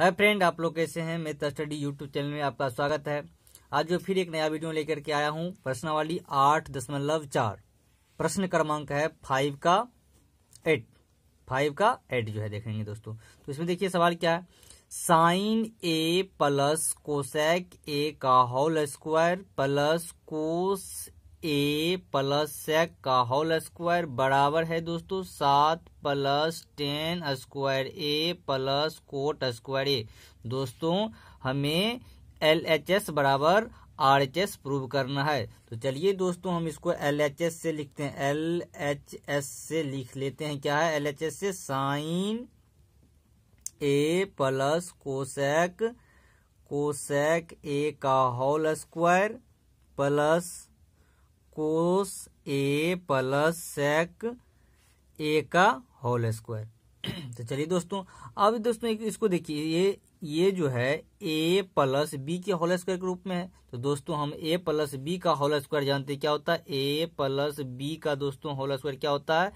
hi friend आप लोग कैसे हैं मैं स्टडी यूट्यूब चैनल में आपका स्वागत है आज जो फिर एक नया वीडियो लेकर के आया हूँ प्रश्नवाली आठ दशमलव चार प्रश्न क्रमांक है फाइव का एट फाइव का एट जो है देखेंगे दोस्तों तो इसमें देखिए सवाल क्या है sine A plus cosec A का whole square plus cos A plus sec का होल स्क्वायर बराबर है दोस्तों सात plus tan square A plus cot square A दोस्तों हमें एल एच एस बराबर आर एच एस प्रूव करना है तो चलिए दोस्तों हम इसको एल एच एस से लिखते हैं एल एच एस से लिख लेते हैं क्या है एल एच एस से sine A plus cosec cosec A का whole square plus cos A plus sec A का होल स्क्वायर तो चलिए दोस्तों अब दोस्तों इसको देखिए ये ये जो है ए प्लस बी के होल स्क्वायर के रूप में है तो दोस्तों हम ए प्लस बी का होल स्क्वायर जानते हैं क्या होता है ए प्लस बी का दोस्तों होल स्क्वायर क्या होता है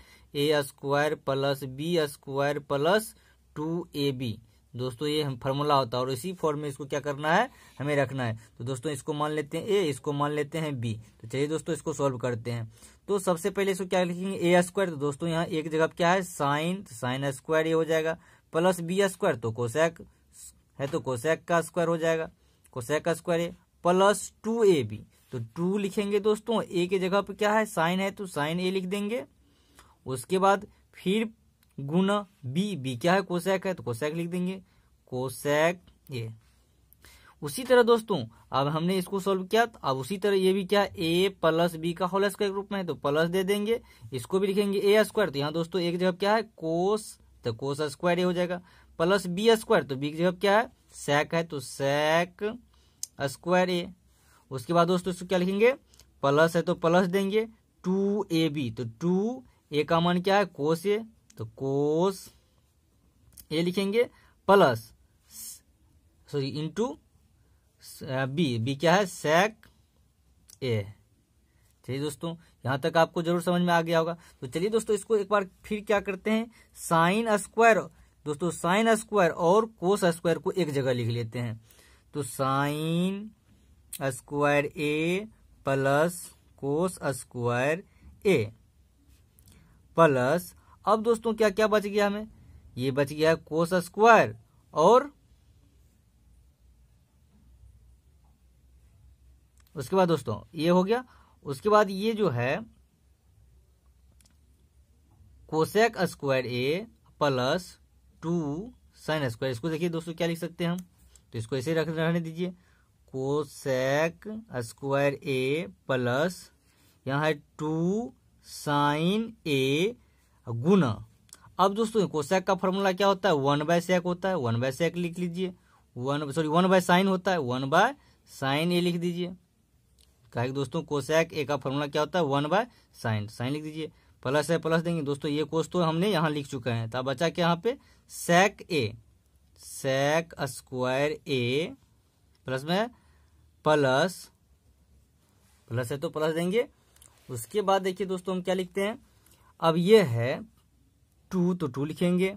A square plus B square plus two A B दोस्तों ये हम फॉर्मूला होता है और इसी फॉर्म में इसको क्या करना है हमें रखना है तो दोस्तों इसको मान लेते हैं ए इसको मान लेते हैं बी तो चलिए दोस्तों इसको सॉल्व करते हैं तो सबसे पहले इसको क्या लिखेंगे ए स्क्वायर तो दोस्तों यहाँ एक जगह क्या है साइन साइन स्क्वायर ये हो जाएगा प्लस बी स्क्वायर तो कोशैक है तो कोशैक का स्क्वायर हो जाएगा कोशैक का square plus two A B तो टू लिखेंगे दोस्तों ए के जगह पर क्या है साइन है तो साइन ए लिख देंगे उसके बाद फिर गुना बी बी क्या है कोशैक है तो कोसैक लिख देंगे कोशैक ए उसी तरह दोस्तों अब हमने इसको सॉल्व किया तो अब उसी तरह ये भी क्या ए प्लस बी का होल स्क्वायर रूप में है तो प्लस दे देंगे इसको भी लिखेंगे ए स्क्वायर तो यहाँ दोस्तों एक जगह क्या है कोस तो कोस स्क्वायर ए हो जाएगा प्लस बी स्क्वायर तो बी की जगह क्या है सैक है तो सैक स्क्वायर ए उसके बाद दोस्तों इसको क्या लिखेंगे प्लस है तो प्लस देंगे टू ए बी तो टू ए का मान क्या है कोस ए तो कोस ए लिखेंगे plus sorry into B B क्या है सेक ए चलिए दोस्तों यहां तक आपको जरूर समझ में आ गया होगा तो चलिए दोस्तों इसको एक बार फिर क्या करते हैं साइन स्क्वायर दोस्तों साइन स्क्वायर और कोस स्क्वायर को एक जगह लिख लेते हैं तो sine square A plus cos square A plus अब दोस्तों क्या क्या बच गया हमें ये बच गया कोस स्क्वायर और उसके बाद दोस्तों ये हो गया उसके बाद ये जो है cosec square A plus two sine square इसको देखिए दोस्तों क्या लिख सकते हैं हम तो इसको ऐसे रख रहने दीजिए कोसेक स्क्वायर ए प्लस यहाँ है टू साइन ए गुना अब दोस्तों कोशैक का फॉर्मूला क्या होता है वन बाय सैक होता है वन बाय सैक लिख लीजिए one sorry one by sine होता है वन बाय साइन ये लिख दीजिए कहा दोस्तों कोशैक ए का फॉर्मूला क्या होता है वन बाय साइन साइन लिख दीजिए प्लस है प्लस देंगे दोस्तों ये कोस तो हमने यहाँ लिख चुके हैं तो बचा क्या यहाँ पे sec A sec square A plus में प्लस प्लस है तो प्लस देंगे उसके बाद देखिए दोस्तों हम क्या लिखते हैं अब ये है टू तो टू लिखेंगे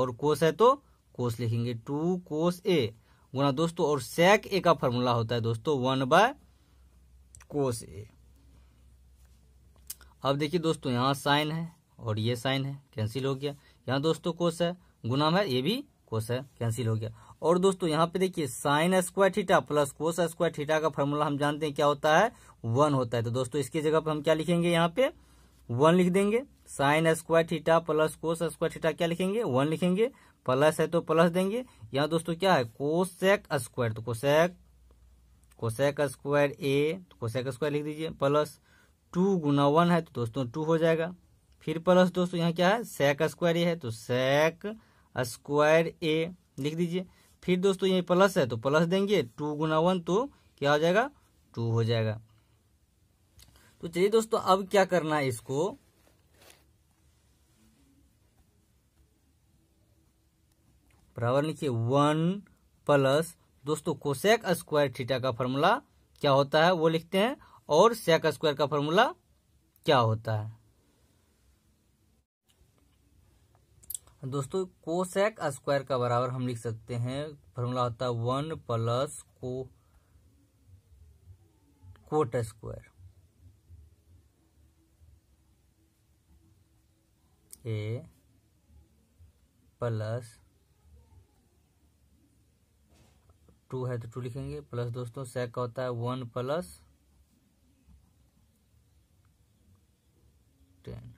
और कोस है तो कोस लिखेंगे टू कोस ए गुना दोस्तों और सेक ए का फॉर्मूला होता है दोस्तों वन बाय कोस ए अब देखिए दोस्तों यहाँ साइन है और ये साइन है कैंसिल हो गया यहाँ दोस्तों कोस है गुना है ये भी कोस है कैंसिल हो गया और दोस्तों यहाँ पे देखिए sine square theta plus cos square theta का फॉर्मूला हम जानते हैं क्या होता है वन होता है तो दोस्तों इसकी जगह पे हम क्या लिखेंगे यहाँ पे वन लिख देंगे sine square theta plus cos square theta क्या लिखेंगे वन लिखेंगे प्लस है तो प्लस देंगे यहाँ दोस्तों क्या है कोसेक स्क्वायर तो कोसेक कोसेक स्क्वायर ए तो कोसेक स्क्वायर लिख दीजिए प्लस टू गुना वन है तो दोस्तों टू हो जाएगा फिर प्लस दोस्तों यहाँ क्या है सेक स्क्वायर ए है तो सेक स्क्वायर ए लिख दीजिए फिर दोस्तों ये प्लस है तो प्लस देंगे टू गुना वन तो क्या हो जाएगा टू हो जाएगा तो चलिए दोस्तों अब क्या करना है इसको बराबर लिखिए वन प्लस दोस्तों कोशेक स्क्वायर थीटा का फॉर्मूला क्या होता है वो लिखते हैं और सेक स्क्वायर का फॉर्मूला क्या होता है दोस्तों कोसेक स्क्वायर का बराबर हम लिख सकते हैं फॉर्मूला होता है वन प्लस को cot square A plus two है तो टू लिखेंगे प्लस दोस्तों सेक का होता है one plus tan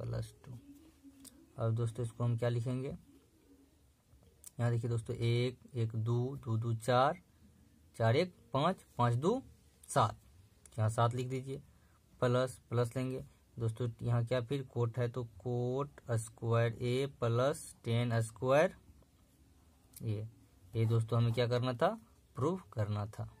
plus two अब दोस्तों इसको हम क्या लिखेंगे यहाँ देखिए दोस्तों एक एक दो दो दो चार चार एक पाँच पाँच दो सात यहाँ सात लिख दीजिए प्लस प्लस लेंगे दोस्तों यहाँ क्या फिर कोट है तो cot square A plus tan square ये ये दोस्तों हमें क्या करना था प्रूफ करना था